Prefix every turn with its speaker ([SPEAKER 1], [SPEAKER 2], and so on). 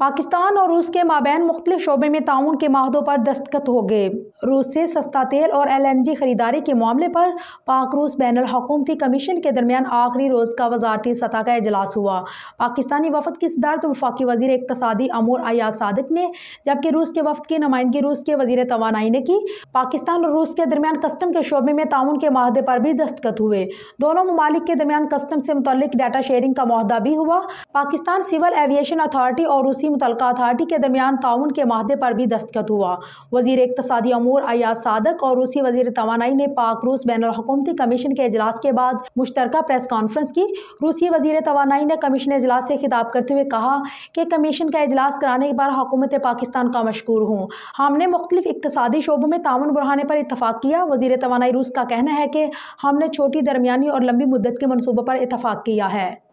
[SPEAKER 1] पाकिस्तान और रूस के माबैन मुख्तलिफ शोबे में ताउन के माहदों पर दस्तखत हो गए रूस से सस्ता तेल और एल एन जी खरीदारी के मामले पर पाक रूस बैन अकूमती कमीशन के दरमियान आखिरी रोज़ का वजारती सतह का अजलास हुआ पाकिस्तानी वफद की सदारत वफाकी वजी इकतदी अमूर अयाज सादक ने जबकि रूस के वफद की नुमाइंदगी रूस के वजीर तोानाई ने की पाकिस्तान और रूस के दरमियान कस्टम के शोबे में ताउन के माहदे पर भी दस्तखत हुए दोनों ममालिक के दरमियान कस्टम से मुतल डाटा शेयरिंग का माहदा भी हुआ पाकिस्तान सिविल एविएशन अथॉरिटी और रूसी की मुतल अथार्टी के दरमियान ताउन के माहे पर भी दस्तखत हुआ वजीर इकतदी अमूर अयाज सादक और रूसी वजीर तोानाई ने पाक रूस बैन अकूमती कमीशन के अजलास के बाद मुश्तर प्रेस कॉन्फ्रेंस की रूसी वजीर तोानाई ने कमीशन अजलास से खिताब करते हुए कहा कि कमीशन का अजलास कराने के बाद हुकूमत पाकिस्तान का मशहूर हूँ हमने मुख्तलिफ इकतदी शोबों में ताउन बढ़ाने पर इतफाक़ किया वजीर तोानाई रूस का कहना है कि हमने छोटी दरमिया और लंबी मुद्दत के मनसूबों पर इतफाक़ किया है